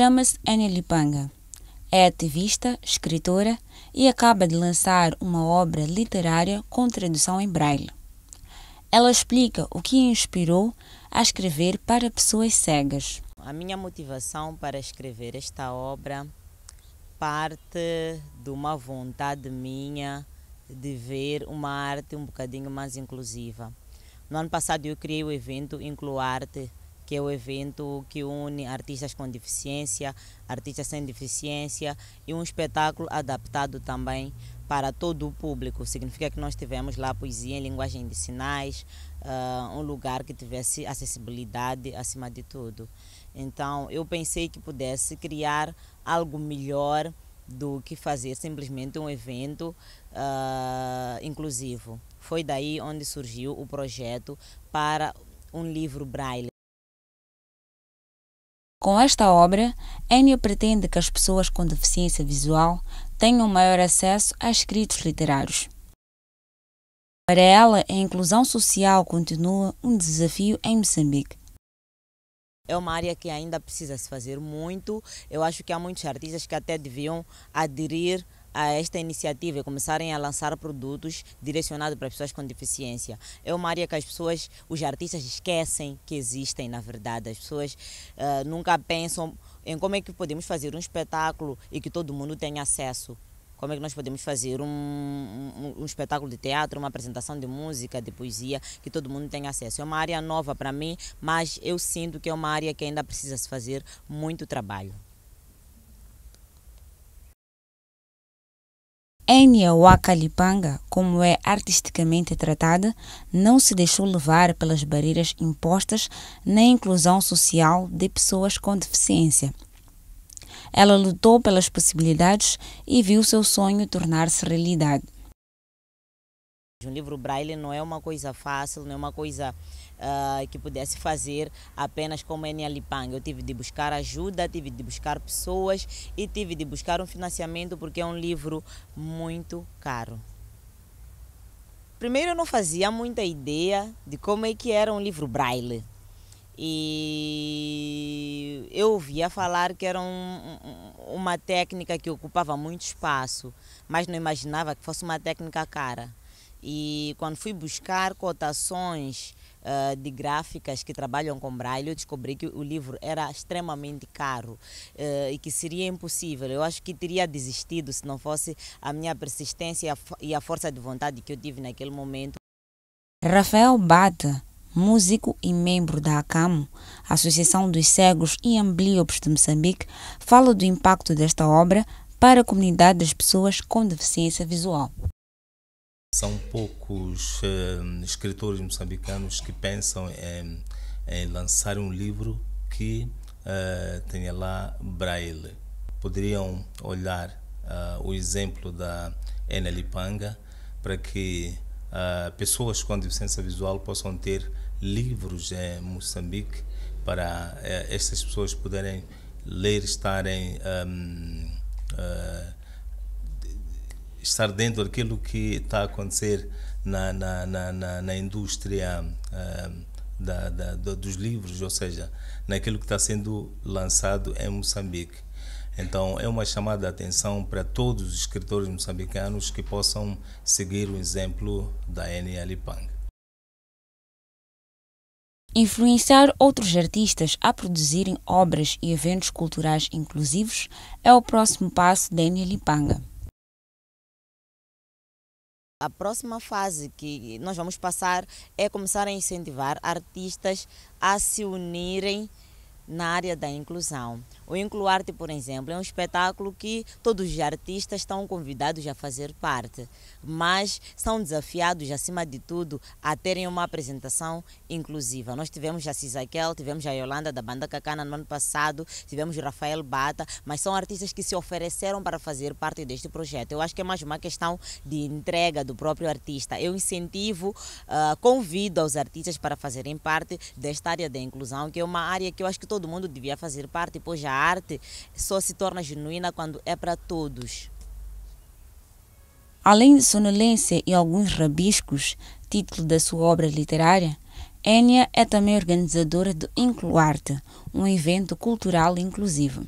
Chama-se Annie Lipanga. É ativista, escritora e acaba de lançar uma obra literária com tradução em braille. Ela explica o que a inspirou a escrever para pessoas cegas. A minha motivação para escrever esta obra parte de uma vontade minha de ver uma arte um bocadinho mais inclusiva. No ano passado eu criei o evento Incluarte, que é o evento que une artistas com deficiência, artistas sem deficiência e um espetáculo adaptado também para todo o público. Significa que nós tivemos lá poesia em linguagem de sinais, uh, um lugar que tivesse acessibilidade acima de tudo. Então eu pensei que pudesse criar algo melhor do que fazer simplesmente um evento uh, inclusivo. Foi daí onde surgiu o projeto para um livro braille. Com esta obra, Enio pretende que as pessoas com deficiência visual tenham maior acesso a escritos literários. Para ela, a inclusão social continua um desafio em Moçambique. É uma área que ainda precisa se fazer muito. Eu acho que há muitos artistas que até deviam aderir a esta iniciativa e começarem a lançar produtos direcionados para pessoas com deficiência. É uma área que as pessoas, os artistas esquecem que existem, na verdade. As pessoas uh, nunca pensam em como é que podemos fazer um espetáculo e que todo mundo tenha acesso como é que nós podemos fazer um, um, um, espetáculo de teatro, uma apresentação de música, de poesia, que todo mundo tenha acesso. É uma área nova para mim, mas eu sinto que é uma área que ainda precisa se fazer muito trabalho. Enya Wakalipanga, como é artisticamente tratada, não se deixou levar pelas barreiras impostas na inclusão social de pessoas com deficiência. Ela lutou pelas possibilidades e viu seu sonho tornar-se realidade. Um livro braille não é uma coisa fácil, não é uma coisa uh, que pudesse fazer apenas como Enialipang. Eu tive de buscar ajuda, tive de buscar pessoas e tive de buscar um financiamento porque é um livro muito caro. Primeiro eu não fazia muita ideia de como é que era um livro braille. E eu ouvia falar que era um, uma técnica que ocupava muito espaço, mas não imaginava que fosse uma técnica cara. E quando fui buscar cotações uh, de gráficas que trabalham com braille, eu descobri que o livro era extremamente caro uh, e que seria impossível. Eu acho que teria desistido se não fosse a minha persistência e a, e a força de vontade que eu tive naquele momento. Rafael Bata, músico e membro da ACAMO, Associação dos Cegos e Ambliopes de Moçambique, fala do impacto desta obra para a comunidade das pessoas com deficiência visual. São poucos uh, escritores moçambicanos que pensam em, em lançar um livro que uh, tenha lá braille. Poderiam olhar uh, o exemplo da Enelipanga para que pessoas com deficiência visual possam ter livros em Moçambique para estas pessoas poderem ler, estarem um, ehm, estar dentro daquilo que está a acontecer na, na, na, na, na indústria ah, da, da, dos livros, ou seja, naquilo que está sendo lançado em Moçambique. Então, é uma chamada de atenção para todos os escritores moçambicanos que possam seguir o exemplo da Enya Lipang. Influenciar outros artistas a produzirem obras e eventos culturais inclusivos é o próximo passo da Enya Lipanga. A próxima fase que nós vamos passar é começar a incentivar artistas a se unirem na área da inclusão. O Incluarte, por exemplo, é um espetáculo que todos os artistas estão convidados a fazer parte, mas são desafiados, acima de tudo, a terem uma apresentação inclusiva. Nós tivemos a Cisaquel, tivemos a Yolanda da Banda Cacana no ano passado, tivemos o Rafael Bata, mas são artistas que se ofereceram para fazer parte deste projeto. Eu acho que é mais uma questão de entrega do próprio artista. Eu incentivo, uh, convido aos artistas para fazerem parte desta área da inclusão, que é uma área que eu acho que todos todo mundo devia fazer parte, pois a arte só se torna genuína quando é para todos. Além de sonolência e alguns rabiscos, título da sua obra literária, Enya é também organizadora do Incluarte, um evento cultural inclusivo.